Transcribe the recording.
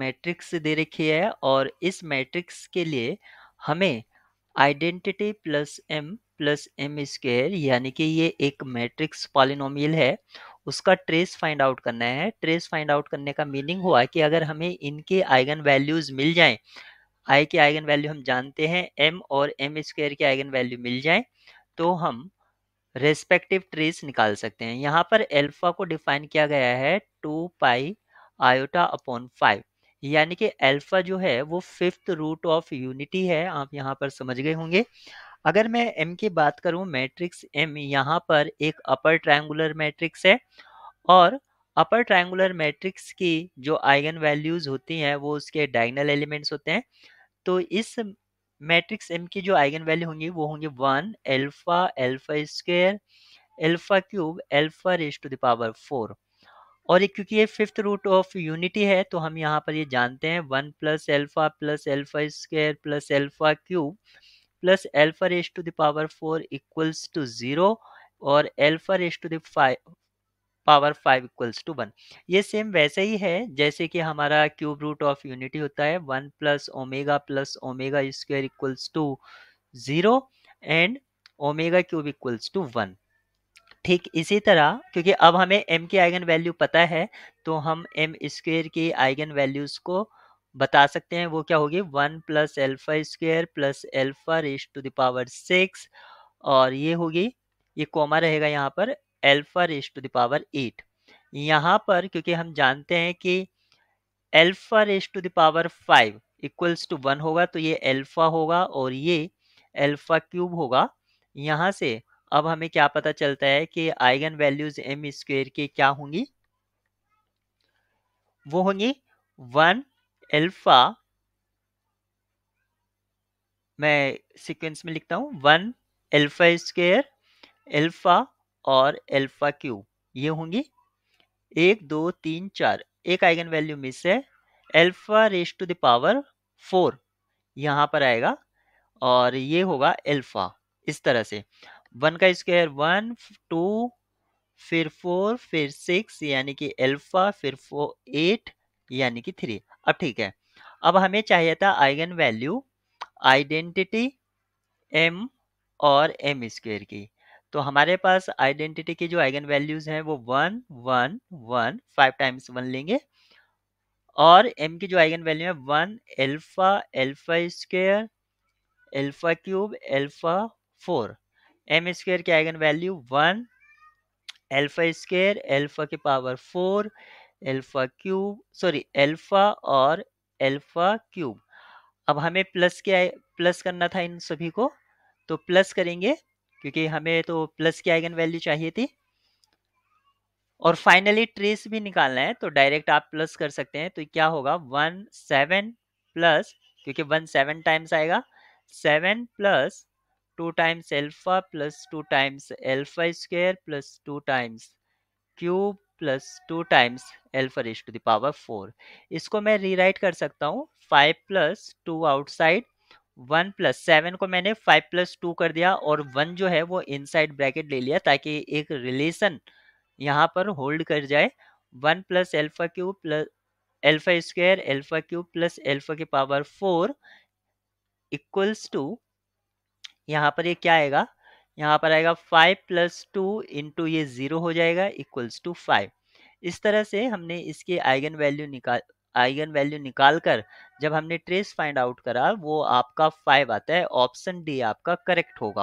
matrix दे रखी है और इस मैट्रिक्स के लिए हमें identity plus M plus M square यानी कि ये एक मैट्रिक्स पॉलिनोमियल है उसका ट्रेस फाइंड आउट करना है ट्रेस फाइंड आउट करने का मीनिंग हुआ कि अगर हमें इनके आइगन वैल्यूज मिल जाएं आई के आइगन वैल्यू हम जानते हैं एम और एम स्क्वेयर के आइगन वैल्यू मिल जाएं तो हम रेस्पेक्टिव ट्रेस निकाल सकते हैं यहाँ पर एल्फा को डिफाइन किया गया है two pi iota upon five यानी कि अल्फा जो है वो फिफ्थ रूट ऑफ यूनिटी है आप यहाँ पर समझ गए होंगे अगर मैं एम की बात करूँ मैट्रिक्स एम यहाँ पर एक अपर ट्रायंगुलर मैट्रिक्स है और अपर ट्रायंगुलर मैट्रिक्स की जो आइगन वैल्यूज़ होती हैं वो उसके डायगनल एलिमेंट्स होते हैं तो इस मैट्रिक्स एम की जो आइगन वैल्यू होंगी वो होंगी one alpha alpha square alpha cube alpha raised to the power four और ये क्योंकि ये फिफ्थ रूट ऑफ यूनिटी है तो हम यहाँ पर ये जानते हैं one plus alpha plus alpha square plus alpha cube plus alpha raise to the power four equals to zero और alpha raise to the power five equals to one ये सेम वैसे ही है जैसे कि हमारा क्यूब रूट ऑफ यूनिटी होता है one plus omega plus omega square equals to zero and omega cube equals to one ठीक इसी तरह क्योंकि अब हमें m की आइगन वैल्यू पता है तो हम एम स्क्वेयर की आइगन वैल्यूज को बता सकते हैं वो क्या होगी one plus alpha square plus alpha raise to the power six और ये होगी ये कोमा रहेगा यहाँ पर alpha raise to the power eight यहाँ पर क्योंकि हम जानते हैं कि alpha raise to the power five equals to one होगा तो ये एल्फा होगा और ये एल्फा क्यूब होगा यहाँ से अब हमें क्या पता चलता है कि आइगन वैल्यूज एम स्क्वेयर के क्या होंगी वो होंगी वन एल्फा मैं सीक्वेंस में लिखता हूं वन एल्फा स्क्वेयर एल्फा और एल्फा क्यूब ये होंगी एक दो तीन चार एक आइगन वैल्यू मिस है alpha raise to the power four यहां पर आएगा और ये होगा एल्फा इस तरह से वन का स्क्वायर वन टू फिर फोर फिर सिक्स यानी कि अल्फा फिर फोर एट यानी कि थ्री अब ठीक है अब हमें चाहिए था आइगन वैल्यू आइडेंटिटी एम और एम स्क्वेयर की तो हमारे पास आइडेंटिटी की जो आइगन वैल्यूज हैं वो one one one five times one लेंगे और एम की जो आइगन वैल्यू है one alpha alpha square alpha cube alpha four M square की eigen value one alpha square alpha के power four alpha cube sorry alpha और alpha cube अब हमें प्लस के प्लस करना था इन सभी को तो प्लस करेंगे क्योंकि हमें तो प्लस की आइगन वैल्यू चाहिए थी और फाइनली ट्रेस भी निकालना है तो डायरेक्ट आप प्लस कर सकते हैं तो क्या होगा वन सेवन प्लस क्योंकि वन सेवन टाइम्स आएगा seven plus two times alpha plus two times alpha square plus two times cube plus two times alpha raised to the power four इसको मैं रीराइट कर सकता हूँ five plus two outside one plus seven को मैंने five plus to कर दिया और वन जो है वो इनसाइड ब्रैकेट ले लिया ताकि एक रिलेशन यहाँ पर होल्ड कर जाए one plus alpha cube plus alpha square alpha cube plus alpha के पावर फोर इक्वल्स टू यहाँ पर ये क्या आएगा यहाँ पर आएगा फाइव प्लस टू इंटू ये ज़ीरो हो जाएगा इक्वल्स टू फाइव इस तरह से हमने इसके आइगन वैल्यू निकाल आइगन वैल्यू निकाल कर जब हमने ट्रेस फाइंड आउट करा वो आपका फाइव आता है ऑप्शन डी आपका करेक्ट होगा